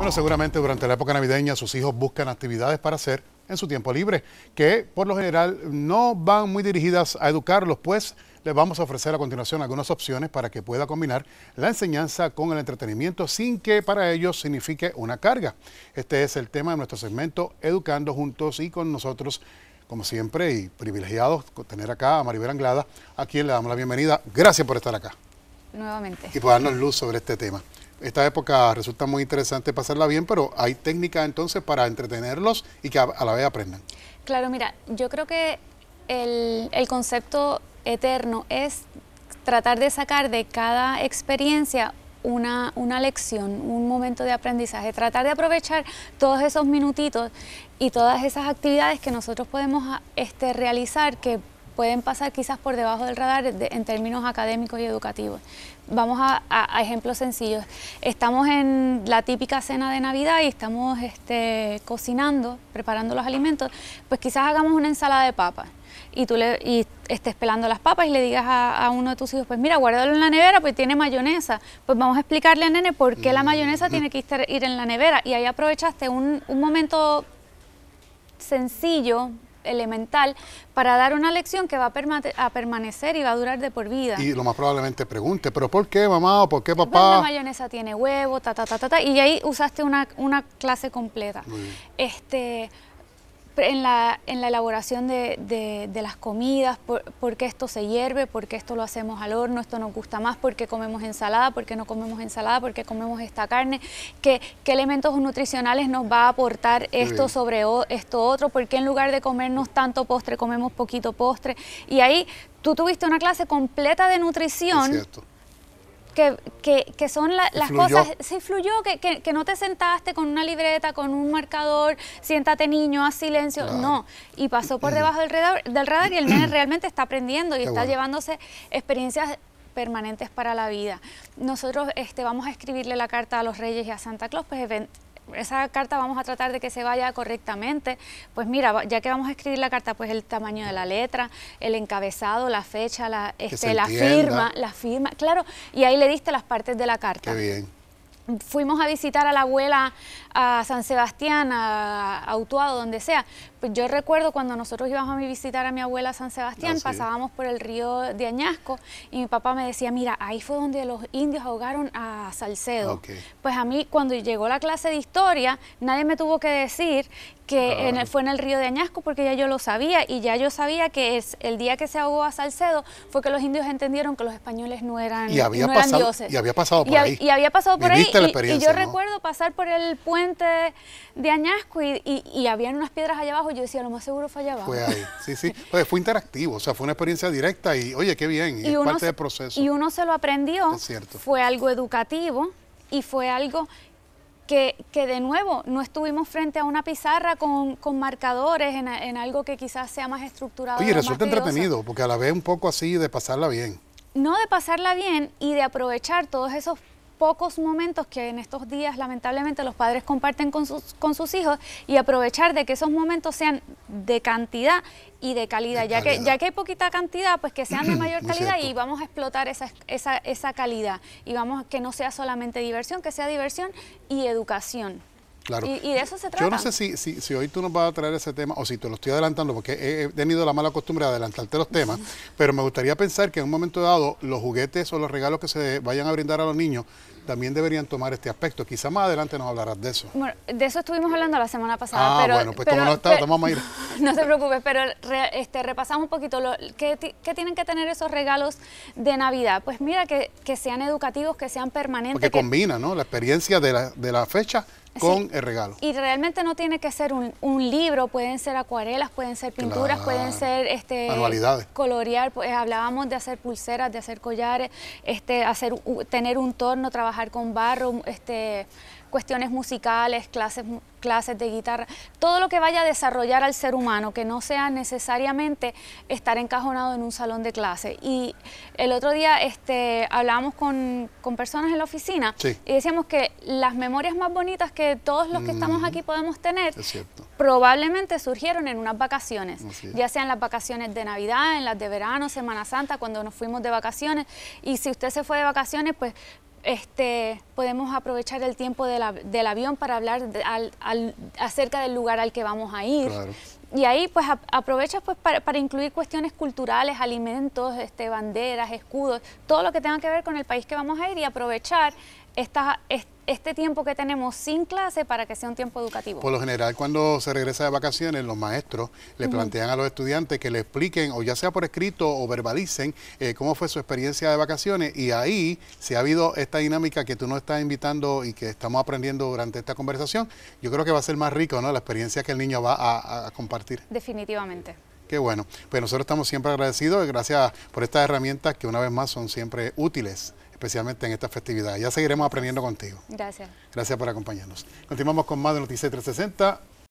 Bueno, seguramente durante la época navideña sus hijos buscan actividades para hacer en su tiempo libre, que por lo general no van muy dirigidas a educarlos, pues les vamos a ofrecer a continuación algunas opciones para que pueda combinar la enseñanza con el entretenimiento sin que para ellos signifique una carga. Este es el tema de nuestro segmento Educando Juntos y con nosotros, como siempre, y privilegiados tener acá a Maribel Anglada, a quien le damos la bienvenida. Gracias por estar acá. Nuevamente. Y por darnos luz sobre este tema esta época resulta muy interesante pasarla bien, pero hay técnicas entonces para entretenerlos y que a, la vez aprendan. Claro, mira, yo creo que el, concepto eterno es tratar de sacar de cada experiencia una, una, lección, un momento de aprendizaje, tratar de aprovechar todos esos minutitos y todas esas actividades que nosotros podemos ah, este, realizar que pueden pasar quizás por debajo del radar en términos académicos y educativos. Vamos a, ejemplos sencillos. Estamos en la típica cena de Navidad y estamos este, cocinando, preparando los alimentos, pues quizás hagamos una ensalada de papas y tú le, estés pelando las papas y le digas a, uno de tus hijos, pues mira, guárdalo en la nevera, pues tiene mayonesa. Pues vamos a explicarle al nene por qué la mayonesa tiene que ir en la nevera. Y ahí aprovechaste un momento sencillo elemental para dar una lección que va a, permanecer y va a durar de por vida. Y lo más probablemente pregunte, ¿pero por qué mamá o por qué papá? ¿Por la mayonesa tiene huevo, ta, y ahí usaste una, una clase completa. Este, en la, en la elaboración de, de, las comidas, por, qué esto se hierve, por qué esto lo hacemos al horno, esto nos gusta más, por qué comemos ensalada, por qué no comemos ensalada, por qué comemos esta carne, qué, qué elementos nutricionales nos va a aportar esto sobre esto otro, por qué en lugar de comernos tanto postre comemos poquito postre. Y ahí tú tuviste una clase completa de nutrición que, son las cosas, se fluyó, que, que, no te sentaste con una libreta, con un marcador, siéntate niño, haz silencio, no. Y pasó por debajo del radar, del radar y el nene realmente está aprendiendo y está llevándose experiencias permanentes para la vida. Nosotros este, vamos a escribirle la carta a los Reyes y a Santa Claus, pues esa carta vamos a tratar de que se vaya correctamente. Pues mira, ya que vamos a escribir la carta, pues el tamaño de la letra, el encabezado, la fecha, la, este, firma, la firma, claro, y ahí le diste las partes de la carta. Qué bien fuimos a visitar a la abuela a San Sebastián, a, donde sea. Pues yo recuerdo cuando nosotros íbamos a visitar a mi abuela San Sebastián, ah, pasábamos por el río de Añasco y mi papá me decía, mira, ahí fue donde los indios ahogaron a Salcedo. Ah, pues a mí cuando llegó la clase de historia, nadie me tuvo que decir que ah. en fue en el río de Añasco porque ya yo lo sabía y ya yo sabía que el día que se ahogó a Salcedo fue que los indios entendieron que los españoles no eran, y dioses. Y había pasado por ahí. Y había pasado por ahí. y, yo recuerdo pasar por el puente de Añasco y, y, y unas piedras allá abajo, yo decía, lo más seguro fue allá abajo. Fue ahí, sí, sí. fue interactivo, o sea, fue una experiencia directa y, oye, qué bien, y, es parte del proceso. Y uno se lo aprendió, fue algo educativo y fue algo que, de nuevo no estuvimos frente a una pizarra con, marcadores en, en, algo que quizás sea más estructurado. y resulta entretenido, porque a la vez un poco así de pasarla bien. No de pasarla bien y de aprovechar todos esos pocos momentos que en estos días lamentablemente los padres comparten con sus, con sus hijos y aprovechar de que esos momentos sean de cantidad y de calidad. ya, que, ya que hay poquita cantidad, pues que sean de mayor calidad y vamos a explotar esa, esa, esa calidad y vamos a que no sea solamente diversión, que sea diversión y educación. Claro. Y, de eso se trata. Yo no sé si, si, hoy tú nos vas a traer ese tema o si te lo estoy adelantando, porque he, tenido la mala costumbre de adelantarte los temas, pero me gustaría pensar que en un momento dado los juguetes o los regalos que se vayan a brindar a los niños también deberían tomar este aspecto. Quizás más adelante nos hablarás de eso. Bueno, de eso estuvimos hablando la semana pasada. Ah, bueno, pues como no está, a ir. No se preocupes, pero este, repasamos un poquito. Lo, ¿qué, tienen que tener esos regalos de Navidad? Pues mira, que, que sean educativos, que sean permanentes. Porque que, combina, ¿no? La experiencia de la, de la fecha con el regalo. Y realmente no tiene que ser un, libro, pueden ser acuarelas, pueden ser pinturas, pueden ser este colorear, pues, hablábamos de hacer pulseras, de hacer collares, este, hacer tener un torno, trabajar con barro, este cuestiones musicales, clases, clases de guitarra, todo lo que vaya a desarrollar al ser humano, que no sea necesariamente estar encajonado en un salón de clase. Y el otro día este, hablábamos con, personas en la oficina y decíamos que las memorias más bonitas que todos los que estamos aquí podemos tener probablemente surgieron en unas vacaciones, ya sean las vacaciones de Navidad, en las de verano, Semana Santa, cuando nos fuimos de vacaciones. Y si usted se fue de vacaciones, pues este, podemos aprovechar el tiempo del avión para hablar acerca del lugar al que vamos a ir. Y ahí pues aprovechas pues para, incluir cuestiones culturales, alimentos, este, banderas, escudos, todo lo que tenga que ver con el país que vamos a ir y aprovechar este tiempo que tenemos sin clase para que sea un tiempo educativo? Por lo general, cuando se regresa de vacaciones, los maestros le plantean a los estudiantes que le expliquen, o ya sea por escrito o verbalicen, eh, cómo fue su experiencia de vacaciones. Y ahí, si ha habido esta dinámica que tú nos estás invitando y que estamos aprendiendo durante esta conversación, yo creo que va a ser más rico, ¿no? La experiencia que el niño va a, compartir. Definitivamente. Qué bueno. Pues nosotros estamos siempre agradecidos. y Gracias por estas herramientas que una vez más son siempre útiles especialmente en esta festividad. Ya seguiremos aprendiendo contigo. Gracias. Gracias por acompañarnos. Continuamos con más de Noticias 360.